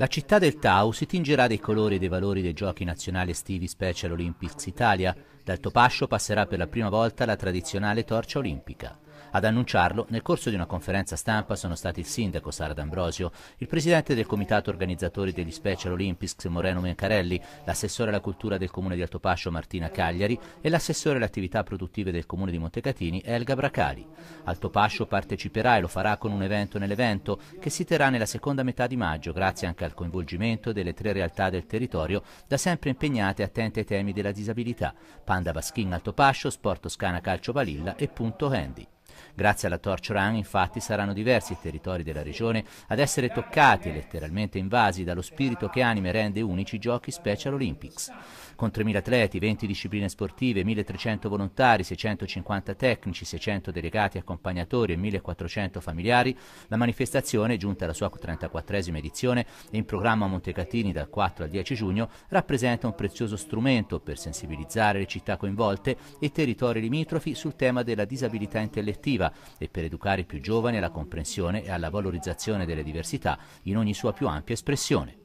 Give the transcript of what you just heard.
La città del Tau si tingerà dei colori e dei valori dei giochi nazionali estivi Special Olympics Italia. Dal Topascio passerà per la prima volta la tradizionale torcia olimpica. Ad annunciarlo, nel corso di una conferenza stampa sono stati il sindaco Sara D'Ambrosio, il presidente del comitato organizzatori degli Special Olympics Moreno Mencarelli, l'assessore alla cultura del comune di Altopascio Martina Cagliari e l'assessore alle attività produttive del comune di Montecatini Elga Bracali. Altopascio parteciperà e lo farà con un evento nell'evento che si terrà nella seconda metà di maggio grazie anche al coinvolgimento delle tre realtà del territorio da sempre impegnate e attente ai temi della disabilità. Panda Vaschin Altopascio, Sport Toscana Calcio Balilla e Punto Handy. Grazie alla Torch Run infatti saranno diversi i territori della regione ad essere toccati e letteralmente invasi dallo spirito che anime rende unici i giochi Special Olympics. Con 3.000 atleti, 20 discipline sportive, 1.300 volontari, 650 tecnici, 600 delegati accompagnatori e 1.400 familiari, la manifestazione, giunta alla sua 34esima edizione e in programma a Montecatini dal 4 al 10 giugno, rappresenta un prezioso strumento per sensibilizzare le città coinvolte e i territori limitrofi sul tema della disabilità intellettiva inclusiva e per educare i più giovani alla comprensione e alla valorizzazione delle diversità in ogni sua più ampia espressione.